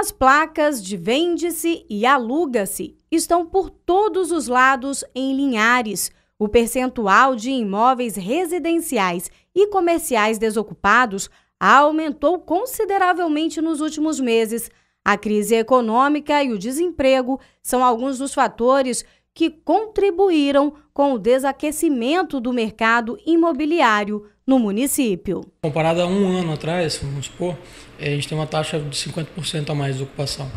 As placas de vende-se e aluga-se estão por todos os lados em Linhares. O percentual de imóveis residenciais e comerciais desocupados aumentou consideravelmente nos últimos meses. A crise econômica e o desemprego são alguns dos fatores que contribuíram com o desaquecimento do mercado imobiliário no município. Comparado a um ano atrás, vamos supor, eh, a gente tem uma taxa de 50% a mais de ocupação.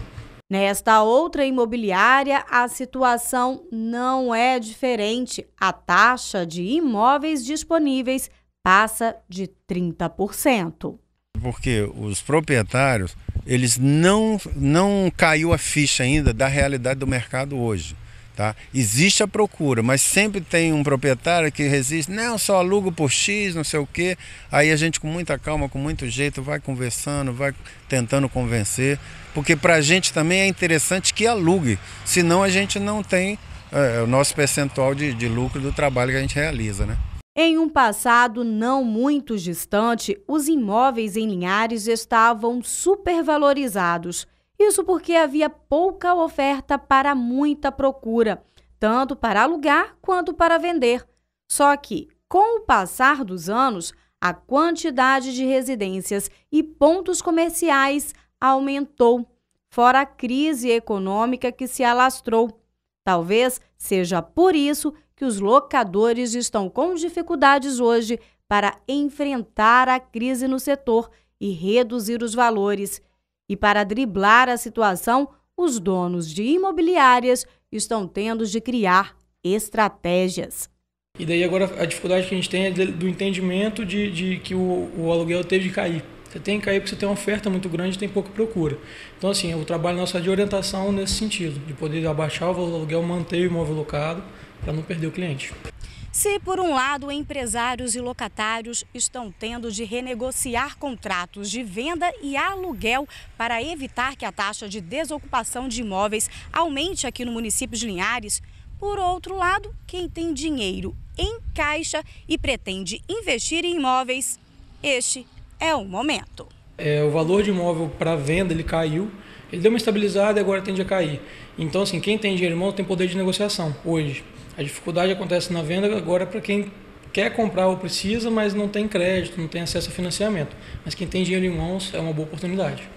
Nesta outra imobiliária, a situação não é diferente. A taxa de imóveis disponíveis passa de 30%. Porque os proprietários, eles não não caiu a ficha ainda da realidade do mercado hoje. Tá? Existe a procura, mas sempre tem um proprietário que resiste, não, só alugo por X, não sei o quê. Aí a gente, com muita calma, com muito jeito, vai conversando, vai tentando convencer, porque para a gente também é interessante que alugue, senão a gente não tem é, o nosso percentual de, de lucro do trabalho que a gente realiza. Né? Em um passado não muito distante, os imóveis em Linhares estavam supervalorizados isso porque havia pouca oferta para muita procura, tanto para alugar quanto para vender. Só que, com o passar dos anos, a quantidade de residências e pontos comerciais aumentou, fora a crise econômica que se alastrou. Talvez seja por isso que os locadores estão com dificuldades hoje para enfrentar a crise no setor e reduzir os valores. E para driblar a situação, os donos de imobiliárias estão tendo de criar estratégias. E daí agora a dificuldade que a gente tem é do entendimento de, de que o, o aluguel teve de cair. Você tem que cair porque você tem uma oferta muito grande e tem pouca procura. Então, assim, o trabalho nosso é de orientação nesse sentido, de poder abaixar o valor do aluguel, manter o imóvel locado para não perder o cliente. Se, por um lado, empresários e locatários estão tendo de renegociar contratos de venda e aluguel para evitar que a taxa de desocupação de imóveis aumente aqui no município de Linhares, por outro lado, quem tem dinheiro em caixa e pretende investir em imóveis, este é o momento. É, o valor de imóvel para venda ele caiu, ele deu uma estabilizada e agora tende a cair. Então, assim, quem tem dinheiro em mão tem poder de negociação hoje. A dificuldade acontece na venda agora para quem quer comprar ou precisa, mas não tem crédito, não tem acesso a financiamento. Mas quem tem dinheiro em mãos é uma boa oportunidade.